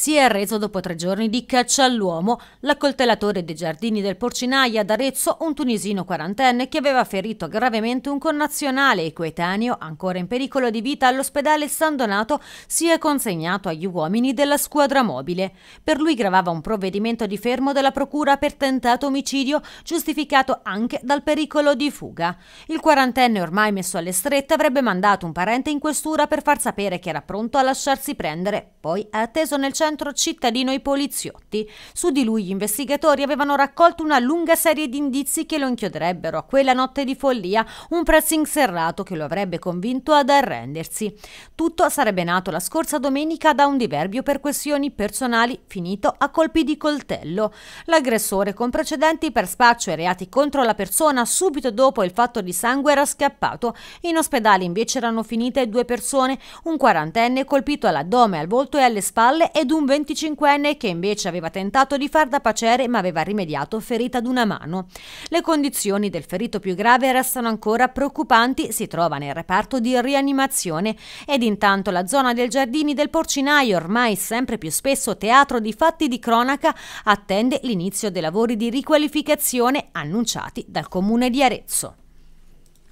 si è arreso dopo tre giorni di caccia all'uomo, l'accoltellatore dei giardini del Porcinaia ad Arezzo, un tunisino quarantenne che aveva ferito gravemente un connazionale e coetaneo ancora in pericolo di vita all'ospedale San Donato, si è consegnato agli uomini della squadra mobile. Per lui gravava un provvedimento di fermo della procura per tentato omicidio, giustificato anche dal pericolo di fuga. Il quarantenne ormai messo alle strette avrebbe mandato un parente in questura per far sapere che era pronto a lasciarsi prendere, poi ha atteso nel centro centro cittadino i poliziotti. Su di lui gli investigatori avevano raccolto una lunga serie di indizi che lo inchiodrebbero a quella notte di follia, un pressing serrato che lo avrebbe convinto ad arrendersi. Tutto sarebbe nato la scorsa domenica da un diverbio per questioni personali finito a colpi di coltello. L'aggressore con precedenti per spaccio e reati contro la persona subito dopo il fatto di sangue era scappato. In ospedale invece erano finite due persone, un quarantenne colpito all'addome, al volto e alle spalle ed un un 25enne che invece aveva tentato di far da pacere ma aveva rimediato ferita ad una mano. Le condizioni del ferito più grave restano ancora preoccupanti, si trova nel reparto di rianimazione ed intanto la zona del giardini del porcinaio, ormai sempre più spesso teatro di fatti di cronaca, attende l'inizio dei lavori di riqualificazione annunciati dal comune di Arezzo.